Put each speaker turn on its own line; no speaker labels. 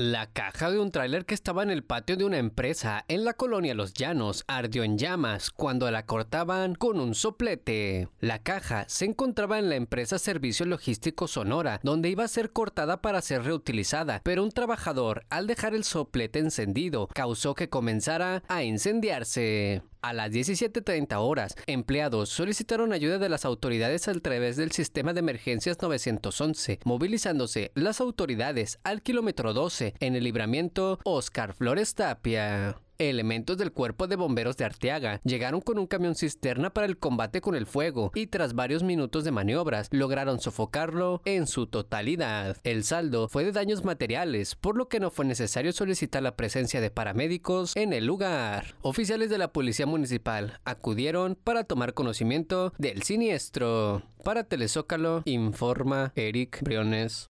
La caja de un tráiler que estaba en el patio de una empresa en la colonia Los Llanos ardió en llamas cuando la cortaban con un soplete. La caja se encontraba en la empresa Servicio Logístico Sonora, donde iba a ser cortada para ser reutilizada, pero un trabajador, al dejar el soplete encendido, causó que comenzara a incendiarse. A las 17.30 horas, empleados solicitaron ayuda de las autoridades a través del sistema de emergencias 911, movilizándose las autoridades al kilómetro 12 en el libramiento Oscar Flores Tapia. Elementos del cuerpo de bomberos de Arteaga llegaron con un camión cisterna para el combate con el fuego y tras varios minutos de maniobras lograron sofocarlo en su totalidad. El saldo fue de daños materiales, por lo que no fue necesario solicitar la presencia de paramédicos en el lugar. Oficiales de la Policía Municipal acudieron para tomar conocimiento del siniestro. Para Telezócalo informa Eric Briones.